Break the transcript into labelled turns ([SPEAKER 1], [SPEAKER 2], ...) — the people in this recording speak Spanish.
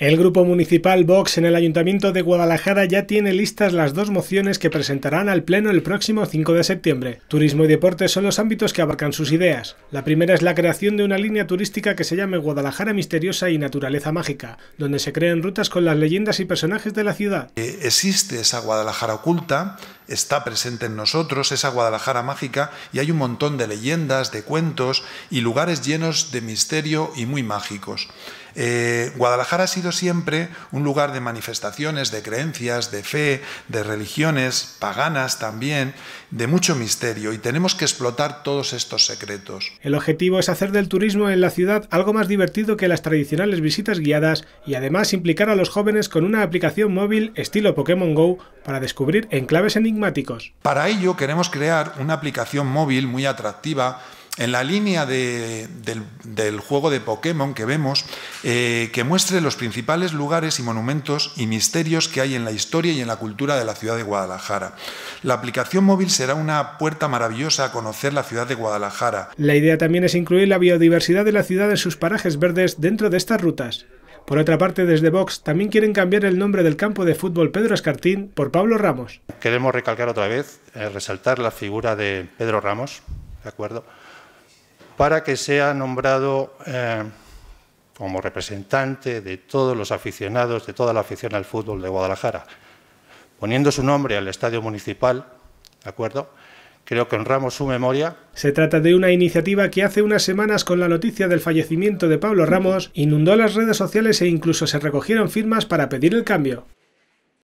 [SPEAKER 1] El grupo municipal Vox en el Ayuntamiento de Guadalajara ya tiene listas las dos mociones que presentarán al Pleno el próximo 5 de septiembre. Turismo y deporte son los ámbitos que abarcan sus ideas. La primera es la creación de una línea turística que se llame Guadalajara Misteriosa y Naturaleza Mágica, donde se creen rutas con las leyendas y personajes de la ciudad.
[SPEAKER 2] Eh, existe esa Guadalajara oculta está presente en nosotros, esa Guadalajara mágica, y hay un montón de leyendas, de cuentos y lugares llenos de misterio y muy mágicos. Eh, Guadalajara ha sido siempre un lugar de manifestaciones, de creencias, de fe, de religiones paganas también, de mucho misterio y tenemos que explotar todos estos secretos.
[SPEAKER 1] El objetivo es hacer del turismo en la ciudad algo más divertido que las tradicionales visitas guiadas y además implicar a los jóvenes con una aplicación móvil estilo Pokémon Go para descubrir enclaves inglés...
[SPEAKER 2] Para ello queremos crear una aplicación móvil muy atractiva en la línea del, juego de Pokémon que vemos, eh, que muestre los principales lugares y monumentos y misterios que hay en la historia y en la cultura de la ciudad de Guadalajara. La aplicación móvil será una puerta maravillosa a conocer la ciudad de Guadalajara.
[SPEAKER 1] La idea también es incluir la biodiversidad de la ciudad en sus parajes verdes dentro de estas rutas. Por otra parte, desde Vox también quieren cambiar el nombre del campo de fútbol Pedro Escartín por Pablo Ramos.
[SPEAKER 3] Queremos recalcar otra vez, eh, resaltar la figura de Pedro Ramos, ¿de acuerdo? Para que sea nombrado eh, como representante de todos los aficionados, de toda la afición al fútbol de Guadalajara, poniendo su nombre al estadio municipal, ¿de acuerdo? Creo que honramos su memoria.
[SPEAKER 1] Se trata de una iniciativa que hace unas semanas con la noticia del fallecimiento de Pablo Ramos inundó las redes sociales e incluso se recogieron firmas para pedir el cambio.